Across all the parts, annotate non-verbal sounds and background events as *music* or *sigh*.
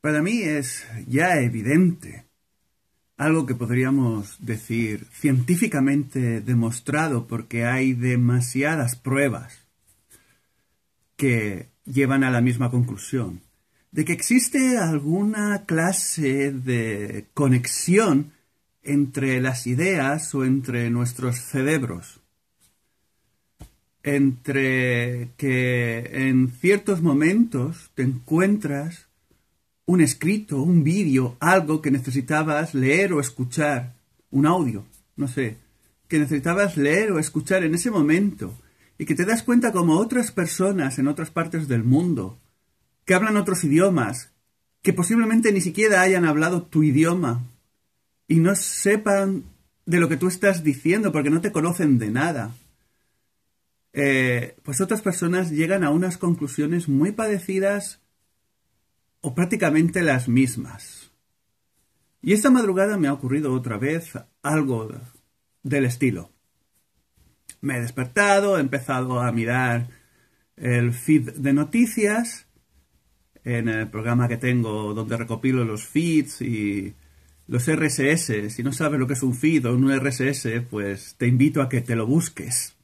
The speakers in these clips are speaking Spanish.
Para mí es ya evidente, algo que podríamos decir científicamente demostrado porque hay demasiadas pruebas que llevan a la misma conclusión, de que existe alguna clase de conexión entre las ideas o entre nuestros cerebros, entre que en ciertos momentos te encuentras un escrito, un vídeo, algo que necesitabas leer o escuchar, un audio, no sé, que necesitabas leer o escuchar en ese momento y que te das cuenta como otras personas en otras partes del mundo, que hablan otros idiomas, que posiblemente ni siquiera hayan hablado tu idioma y no sepan de lo que tú estás diciendo porque no te conocen de nada. Eh, pues otras personas llegan a unas conclusiones muy parecidas o prácticamente las mismas. Y esta madrugada me ha ocurrido otra vez algo del estilo. Me he despertado, he empezado a mirar el feed de noticias en el programa que tengo donde recopilo los feeds y los RSS. Si no sabes lo que es un feed o un RSS, pues te invito a que te lo busques.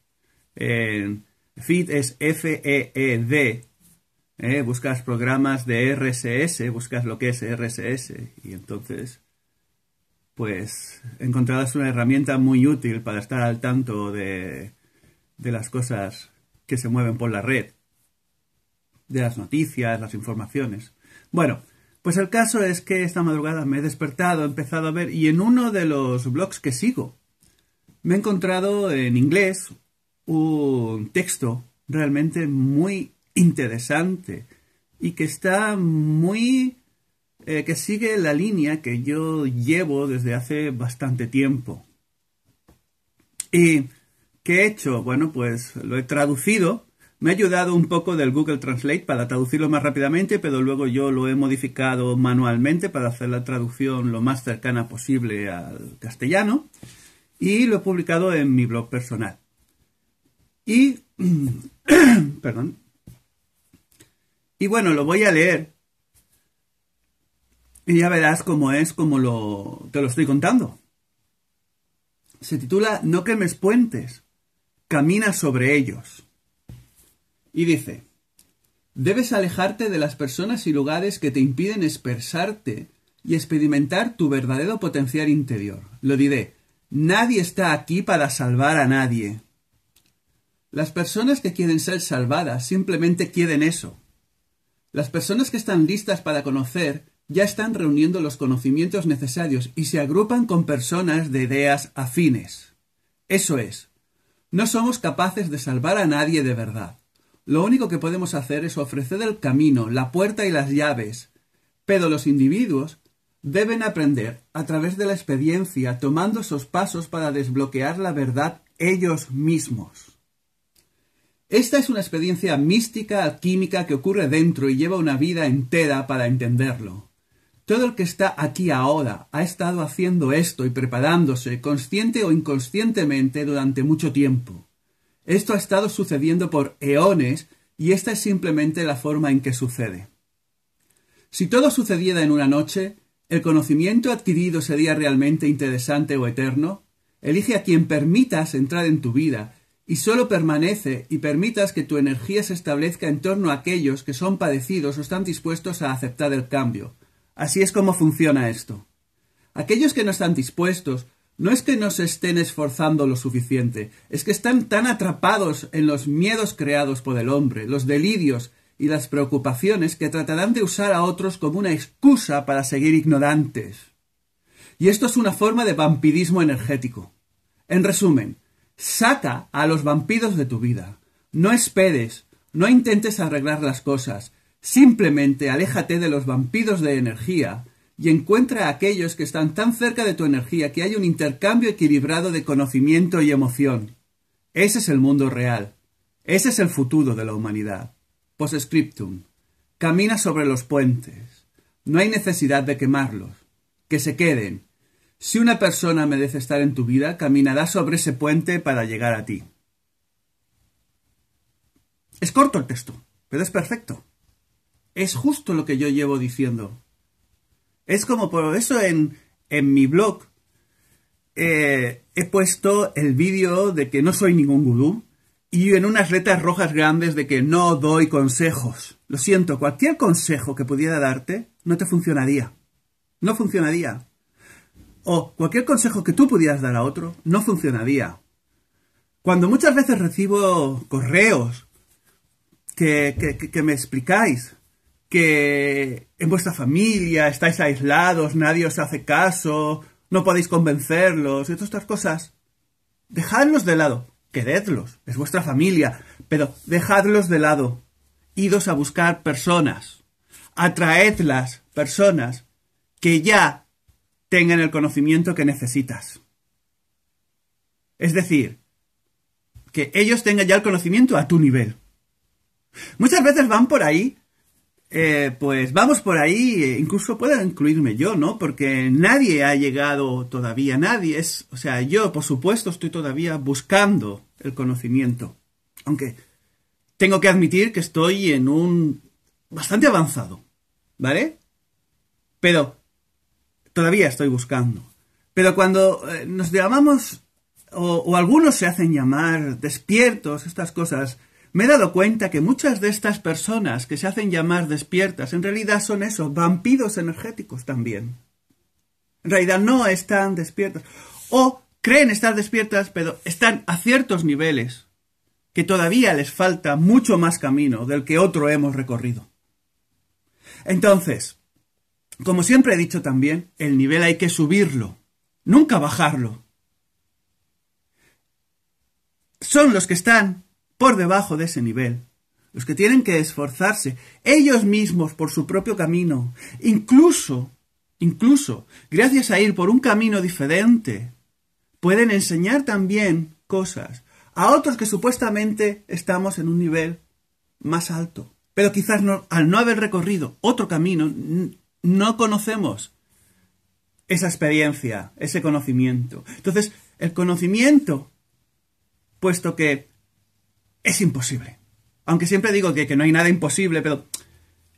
En feed es F-E-E-D ¿eh? buscas programas de RSS, buscas lo que es RSS y entonces pues encontrarás una herramienta muy útil para estar al tanto de, de las cosas que se mueven por la red, de las noticias, las informaciones. Bueno, pues el caso es que esta madrugada me he despertado, he empezado a ver y en uno de los blogs que sigo me he encontrado en inglés un texto realmente muy interesante y que está muy... Eh, que sigue la línea que yo llevo desde hace bastante tiempo. ¿Y qué he hecho? Bueno, pues lo he traducido. Me ha ayudado un poco del Google Translate para traducirlo más rápidamente, pero luego yo lo he modificado manualmente para hacer la traducción lo más cercana posible al castellano y lo he publicado en mi blog personal. Y, *clears throat* perdón, y bueno, lo voy a leer. Y ya verás cómo es, cómo te lo estoy contando. Se titula No quemes puentes, camina sobre ellos. Y dice, debes alejarte de las personas y lugares que te impiden expresarte y experimentar tu verdadero potencial interior. Lo diré, nadie está aquí para salvar a nadie. Las personas que quieren ser salvadas simplemente quieren eso, las personas que están listas para conocer ya están reuniendo los conocimientos necesarios y se agrupan con personas de ideas afines. Eso es, no somos capaces de salvar a nadie de verdad. Lo único que podemos hacer es ofrecer el camino, la puerta y las llaves. Pero los individuos deben aprender a través de la experiencia, tomando esos pasos para desbloquear la verdad ellos mismos. Esta es una experiencia mística, alquímica, que ocurre dentro y lleva una vida entera para entenderlo. Todo el que está aquí ahora ha estado haciendo esto y preparándose, consciente o inconscientemente, durante mucho tiempo. Esto ha estado sucediendo por eones y esta es simplemente la forma en que sucede. Si todo sucediera en una noche, ¿el conocimiento adquirido sería realmente interesante o eterno? Elige a quien permitas entrar en tu vida y solo permanece y permitas que tu energía se establezca en torno a aquellos que son padecidos o están dispuestos a aceptar el cambio. Así es como funciona esto. Aquellos que no están dispuestos no es que no se estén esforzando lo suficiente, es que están tan atrapados en los miedos creados por el hombre, los delirios y las preocupaciones que tratarán de usar a otros como una excusa para seguir ignorantes. Y esto es una forma de vampirismo energético. En resumen, Saca a los vampiros de tu vida. No esperes, no intentes arreglar las cosas. Simplemente aléjate de los vampiros de energía y encuentra a aquellos que están tan cerca de tu energía que hay un intercambio equilibrado de conocimiento y emoción. Ese es el mundo real. Ese es el futuro de la humanidad. Postscriptum. Camina sobre los puentes. No hay necesidad de quemarlos. Que se queden. Si una persona merece estar en tu vida, caminará sobre ese puente para llegar a ti. Es corto el texto, pero es perfecto. Es justo lo que yo llevo diciendo. Es como por eso en, en mi blog eh, he puesto el vídeo de que no soy ningún gurú y en unas letras rojas grandes de que no doy consejos. Lo siento, cualquier consejo que pudiera darte no te funcionaría. No funcionaría o cualquier consejo que tú pudieras dar a otro no funcionaría. Cuando muchas veces recibo correos que, me explicáis que en vuestra familia estáis aislados, nadie os hace caso, no podéis convencerlos y todas estas cosas, dejadlos de lado, queredlos, es vuestra familia, pero dejadlos de lado, idos a buscar personas, atraedlas personas que ya tengan el conocimiento que necesitas. Es decir, que ellos tengan ya el conocimiento a tu nivel. Muchas veces van por ahí, eh, pues vamos por ahí, eh, incluso puedo incluirme yo, ¿no? Porque nadie ha llegado todavía, nadie es, o sea, yo por supuesto estoy todavía buscando el conocimiento, aunque tengo que admitir que estoy en un bastante avanzado, ¿vale? Pero todavía estoy buscando. Pero cuando eh, nos llamamos, o, algunos se hacen llamar despiertos, estas cosas, me he dado cuenta que muchas de estas personas que se hacen llamar despiertas, en realidad son esos vampiros energéticos también. En realidad no están despiertas. O creen estar despiertas, pero están a ciertos niveles que todavía les falta mucho más camino del que otro hemos recorrido. Entonces, como siempre he dicho también, el nivel hay que subirlo, nunca bajarlo. Son los que están por debajo de ese nivel, los que tienen que esforzarse ellos mismos por su propio camino, incluso, incluso, gracias a ir por un camino diferente, pueden enseñar también cosas a otros que supuestamente estamos en un nivel más alto, pero quizás no, al no haber recorrido otro camino, no conocemos esa experiencia, ese conocimiento. Entonces, el conocimiento, puesto que es imposible. Aunque siempre digo que, no hay nada imposible, pero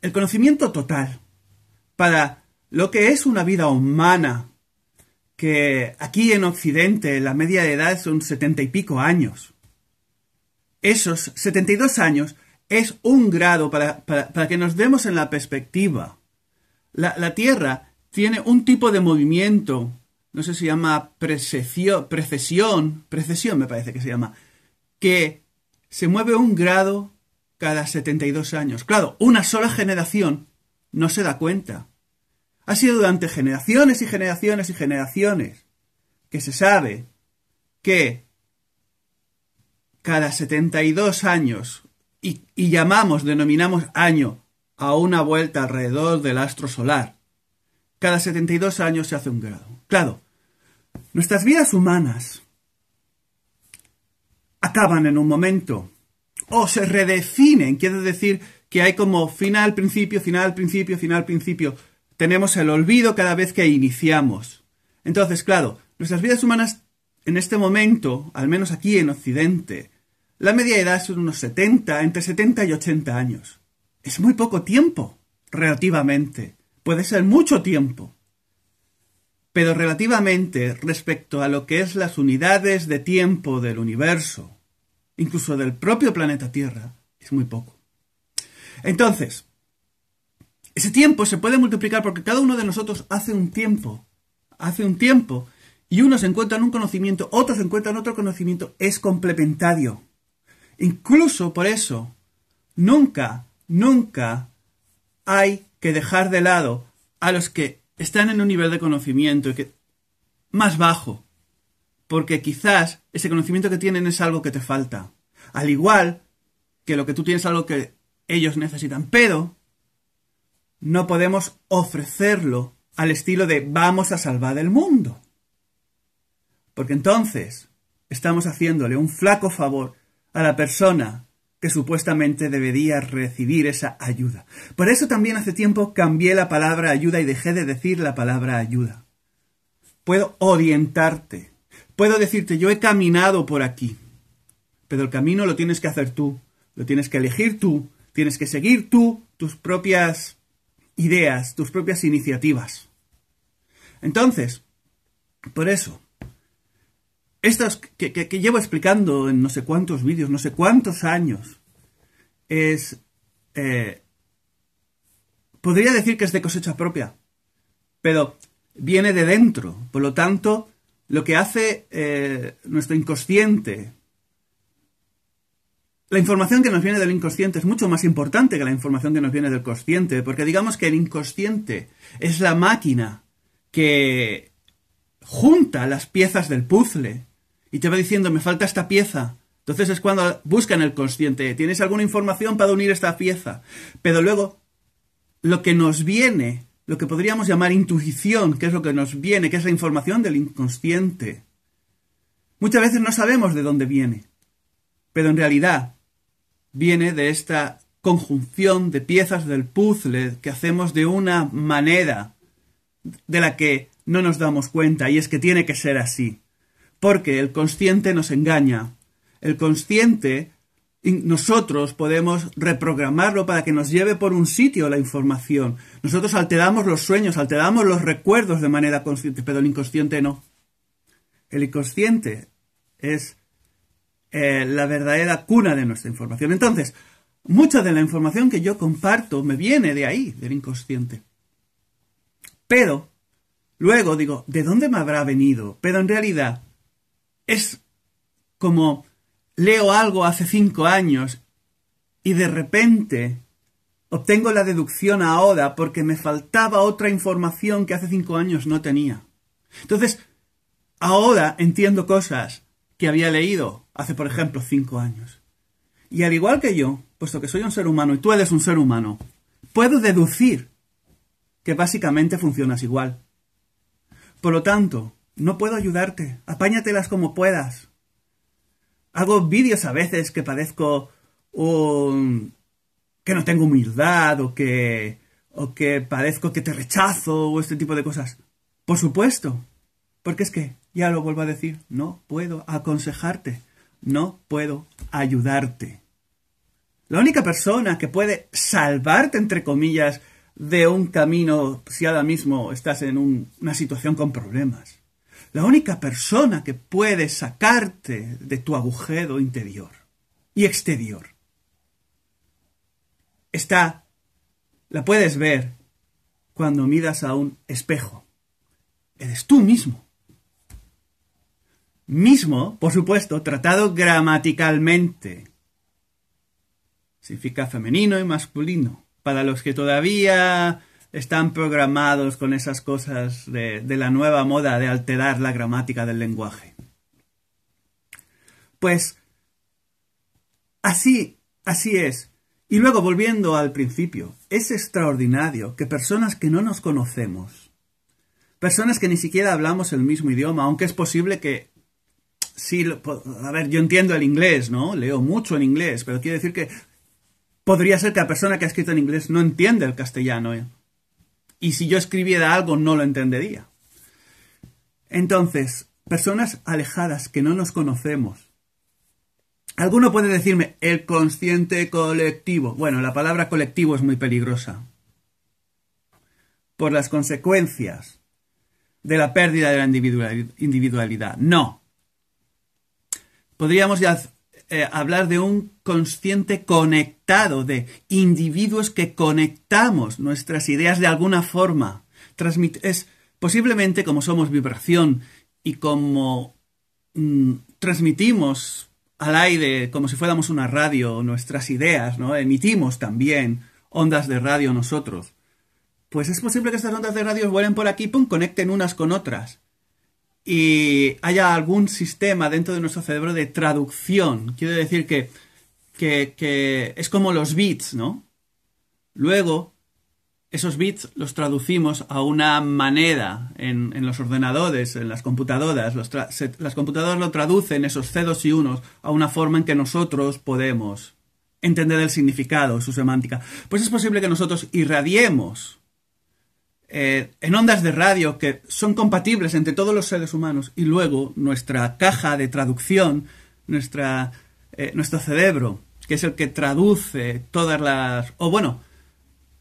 el conocimiento total para lo que es una vida humana, que aquí en Occidente la media de edad son setenta y pico años. Esos setenta y dos años es un grado para que nos demos en la perspectiva la, Tierra tiene un tipo de movimiento, no sé si se llama precesión, precesión, me parece que se llama, que se mueve un grado cada 72 años. Claro, una sola generación no se da cuenta. Ha sido durante generaciones y generaciones y generaciones que se sabe que cada 72 años, y, y llamamos, denominamos año, a una vuelta alrededor del astro solar. Cada 72 años se hace un grado. Claro, nuestras vidas humanas acaban en un momento o se redefinen, quiere decir que hay como final, principio, final, principio, final, principio. Tenemos el olvido cada vez que iniciamos. Entonces, claro, nuestras vidas humanas en este momento, al menos aquí en Occidente, la media edad son unos 70, entre 70 y 80 años es muy poco tiempo, relativamente. Puede ser mucho tiempo. Pero relativamente respecto a lo que es las unidades de tiempo del universo, incluso del propio planeta Tierra, es muy poco. Entonces, ese tiempo se puede multiplicar porque cada uno de nosotros hace un tiempo, hace un tiempo, y unos encuentran un conocimiento, otros encuentran otro conocimiento, es complementario. Incluso por eso, nunca Nunca hay que dejar de lado a los que están en un nivel de conocimiento que, más bajo, porque quizás ese conocimiento que tienen es algo que te falta, al igual que lo que tú tienes es algo que ellos necesitan, pero no podemos ofrecerlo al estilo de vamos a salvar el mundo. Porque entonces estamos haciéndole un flaco favor a la persona que supuestamente debería recibir esa ayuda. Por eso también hace tiempo cambié la palabra ayuda y dejé de decir la palabra ayuda. Puedo orientarte, puedo decirte, yo he caminado por aquí, pero el camino lo tienes que hacer tú, lo tienes que elegir tú, tienes que seguir tú tus propias ideas, tus propias iniciativas. Entonces, por eso, esto que, que, llevo explicando en no sé cuántos vídeos, no sé cuántos años, es... Eh, podría decir que es de cosecha propia, pero viene de dentro. Por lo tanto, lo que hace eh, nuestro inconsciente, la información que nos viene del inconsciente es mucho más importante que la información que nos viene del consciente, porque digamos que el inconsciente es la máquina que junta las piezas del puzzle y te va diciendo, me falta esta pieza. Entonces es cuando buscan el consciente, ¿tienes alguna información para unir esta pieza? Pero luego, lo que nos viene, lo que podríamos llamar intuición, que es lo que nos viene, que es la información del inconsciente. Muchas veces no sabemos de dónde viene, pero en realidad viene de esta conjunción de piezas del puzzle que hacemos de una manera de la que no nos damos cuenta, y es que tiene que ser así porque el consciente nos engaña. El consciente, nosotros podemos reprogramarlo para que nos lleve por un sitio la información. Nosotros alteramos los sueños, alteramos los recuerdos de manera consciente, pero el inconsciente no. El inconsciente es eh, la verdadera cuna de nuestra información. Entonces, mucha de la información que yo comparto me viene de ahí, del inconsciente. Pero, luego digo, ¿de dónde me habrá venido? Pero en realidad, es como leo algo hace cinco años y de repente obtengo la deducción ahora porque me faltaba otra información que hace cinco años no tenía. Entonces, ahora entiendo cosas que había leído hace, por ejemplo, cinco años. Y al igual que yo, puesto que soy un ser humano y tú eres un ser humano, puedo deducir que básicamente funcionas igual. Por lo tanto, no puedo ayudarte, apáñatelas como puedas. Hago vídeos a veces que padezco que no tengo humildad o que... o que padezco que te rechazo o este tipo de cosas. Por supuesto, porque es que, ya lo vuelvo a decir, no puedo aconsejarte, no puedo ayudarte. La única persona que puede salvarte, entre comillas, de un camino si ahora mismo estás en una situación con problemas la única persona que puede sacarte de tu agujero interior y exterior. Está, la puedes ver cuando miras a un espejo. Eres tú mismo. Mismo, por supuesto, tratado gramaticalmente. Significa femenino y masculino. Para los que todavía están programados con esas cosas de, la nueva moda de alterar la gramática del lenguaje. Pues así, así es. Y luego, volviendo al principio, es extraordinario que personas que no nos conocemos, personas que ni siquiera hablamos el mismo idioma, aunque es posible que... Sí, a ver, yo entiendo el inglés, ¿no? Leo mucho en inglés, pero quiere decir que podría ser que la persona que ha escrito en inglés no entiende el castellano. ¿eh? y si yo escribiera algo no lo entendería. Entonces, personas alejadas que no nos conocemos. Alguno puede decirme el consciente colectivo. Bueno, la palabra colectivo es muy peligrosa por las consecuencias de la pérdida de la individualidad. No. Podríamos ya eh, hablar de un consciente conectado, de individuos que conectamos nuestras ideas de alguna forma. es posiblemente como somos vibración y como mm, transmitimos al aire, como si fuéramos una radio, nuestras ideas, ¿no? Emitimos también ondas de radio nosotros. Pues es posible que estas ondas de radio vuelen por aquí, pum, conecten unas con otras y haya algún sistema dentro de nuestro cerebro de traducción. Quiero decir que, que, es como los bits, ¿no? Luego, esos bits los traducimos a una manera en, los ordenadores, en las computadoras. las computadoras lo traducen, esos ceros y unos, a una forma en que nosotros podemos entender el significado, su semántica. Pues es posible que nosotros irradiemos eh, en ondas de radio que son compatibles entre todos los seres humanos y luego nuestra caja de traducción, nuestra, eh, nuestro cerebro, que es el que traduce todas las... o bueno,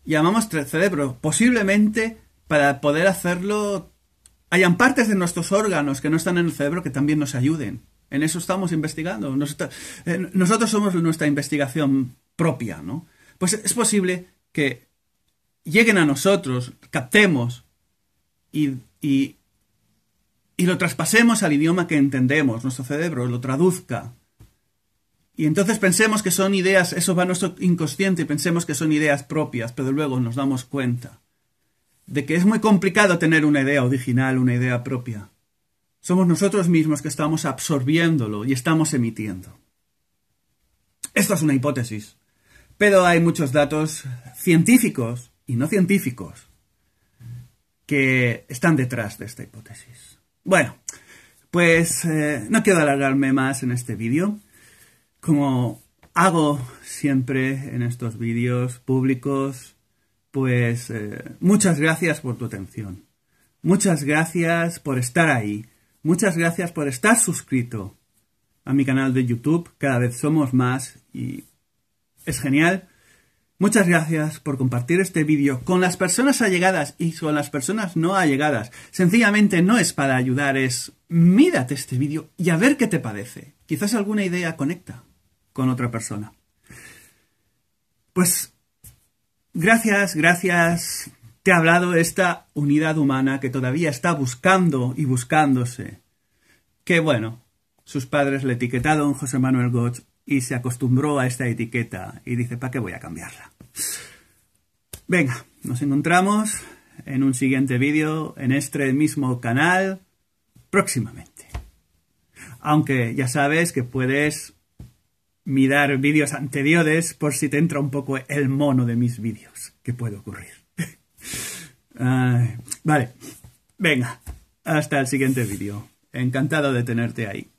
llamamos cerebro, posiblemente para poder hacerlo hayan partes de nuestros órganos que no están en el cerebro que también nos ayuden. En eso estamos investigando. Eh, nosotros somos nuestra investigación propia, ¿no? Pues es posible que lleguen a nosotros, captemos y, y, y lo traspasemos al idioma que entendemos, nuestro cerebro lo traduzca. Y entonces pensemos que son ideas, eso va a nuestro inconsciente y pensemos que son ideas propias, pero luego nos damos cuenta de que es muy complicado tener una idea original, una idea propia. Somos nosotros mismos que estamos absorbiéndolo y estamos emitiendo. Esto es una hipótesis, pero hay muchos datos científicos y no científicos que están detrás de esta hipótesis. Bueno, pues eh, no quiero alargarme más en este vídeo. Como hago siempre en estos vídeos públicos, pues eh, muchas gracias por tu atención. Muchas gracias por estar ahí. Muchas gracias por estar suscrito a mi canal de YouTube. Cada vez somos más y es genial. Muchas gracias por compartir este vídeo con las personas allegadas y con las personas no allegadas. Sencillamente no es para ayudar, es mídate este vídeo y a ver qué te parece. Quizás alguna idea conecta con otra persona. Pues gracias, gracias. Te ha hablado esta unidad humana que todavía está buscando y buscándose. Que bueno, sus padres le etiquetaron José Manuel Gómez y se acostumbró a esta etiqueta y dice, ¿para qué voy a cambiarla? Venga, nos encontramos en un siguiente vídeo en este mismo canal próximamente. Aunque ya sabes que puedes mirar vídeos anteriores por si te entra un poco el mono de mis vídeos, que puede ocurrir. *laughs* vale, venga, hasta el siguiente vídeo. Encantado de tenerte ahí.